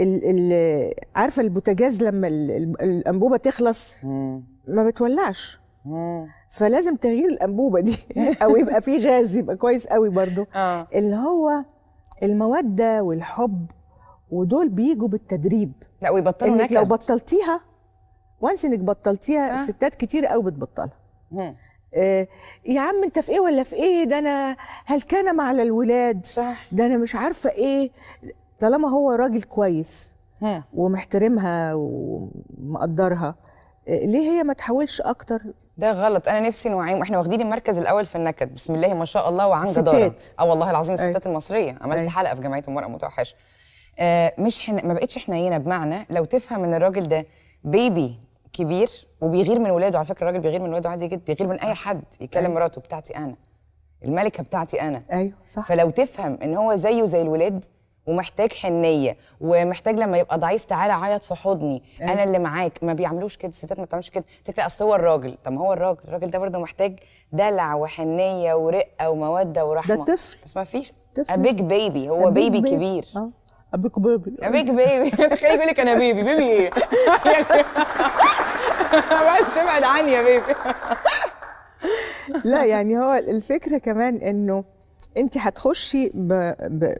ال ال عارفه البوتاجاز لما الانبوبه تخلص ما بتولعش فلازم تغيير الانبوبه دي او يبقى في غاز يبقى كويس قوي برضو آه. اللي هو الموده والحب ودول بيجوا بالتدريب لا ويبطلوا انك لو بطلتيها وانس انك بطلتيها آه. ستات كتير قوي بتبطلها آه يا عم انت في ايه ولا في ايه ده انا هلكانه مع الولاد صح ده انا مش عارفه ايه طالما هو راجل كويس ومحترمها ومقدرها ليه هي ما تحاولش اكتر ده غلط انا نفسي نوعيهم احنا واخدين المركز الاول في النكد بسم الله ما شاء الله وعن جداره اه والله العظيم الستات أي. المصريه عملت أي. حلقه في جمعيه المراه المتوحشه آه مش حن... ما بقتش حنينه بمعنى لو تفهم ان الراجل ده بيبي كبير وبيغير من ولاده على فكره الراجل بيغير من ولاده عادي جدا بيغير من اي حد يكلم أي. مراته بتاعتي انا الملكه بتاعتي انا ايوه صح فلو تفهم ان هو زيه زي الولاد ومحتاج حنيه ومحتاج لما يبقى ضعيف تعالى عيط في حضني إيه. انا اللي معاك ما بيعملوش كده الستات ما بتعملش كده تقول لي اصل هو الراجل طب ما هو الراجل الراجل ده برده محتاج دلع وحنيه ورقه وموده ورحمه ده طفل بس ما فيش ابيج بيبي هو بيبي, بيبي كبير اه ابيج بيبي ابيج بيبي تخيل يقول لك انا بيبي بيبي ايه بس ابعد عني يا بيبي لا يعني هو الفكره كمان انه انت هتخشي ب... ب...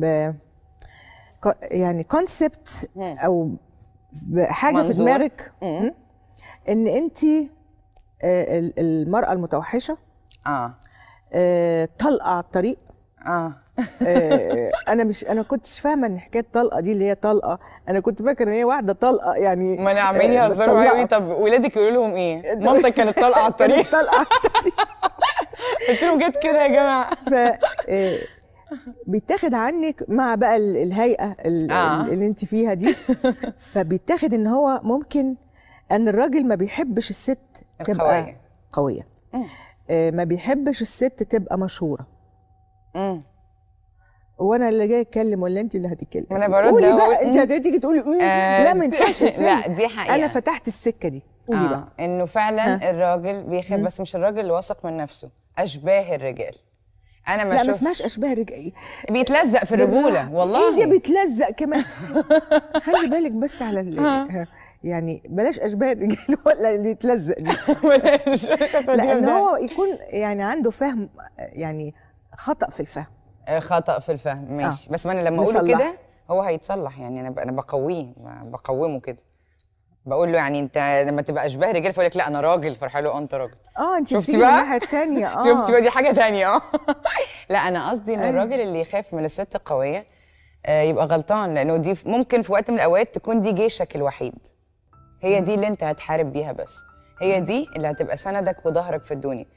ب... يعني كونسبت او حاجه منظور. في دماغك ان انت آه، المراه المتوحشه اه, آه، طلقه على الطريق آه. اه انا مش انا كنتش فاهمه ان حكايه طلقه دي اللي هي طلقه انا كنت فاكره ان هي واحده طلقه يعني ما انا عمالين يهزروا قوي طب ولادك يقولوا لهم ايه مامتك كانت طلقه على الطريق طلقه على الطريق قلت لهم جت كده يا جماعه ف آه، بيتاخد عنك مع بقى الهيئه آه. اللي انت فيها دي فبيتاخد ان هو ممكن ان الراجل ما بيحبش الست تبقى القوية. قويه آه ما بيحبش الست تبقى مشهوره امم وانا اللي جاي اتكلم ولا انت اللي هتتكلم انا برد قولي بقى انت هتيجي تقولي آه لا ما ينفعش لا دي حقيقه انا فتحت السكه دي قولي آه بقى انه فعلا الراجل بيخاف بس مش الراجل اللي واثق من نفسه اشباه الرجال انا ما لا ما اسمهاش اشباه رجال بيتلزق في الرجوله إيه والله ايه بيتلزق كمان خلي بالك بس على ال... يعني بلاش اشباه الرجال ولا اللي يتلزق دي بلاش لان هو يكون يعني عنده فهم يعني خطا في الفهم آه، خطا في الفهم ماشي آه. بس ما انا لما اقوله كده هو هيتصلح يعني انا انا بقويه بقومه كده بقول له يعني انت لما تبقى اشباه رجاله فيقول لك لا انا راجل فرح له انت راجل اه انت شفتي بقى الناحيه الثانيه اه شفتي بقى آه. دي حاجه ثانيه اه لا انا قصدي ان أيوة. الراجل اللي يخاف من الست القويه آه، يبقى غلطان لانه دي ممكن في وقت من الاوقات تكون دي جيشك الوحيد هي دي اللي انت هتحارب بيها بس هي دي اللي هتبقى سندك وظهرك في الدنيا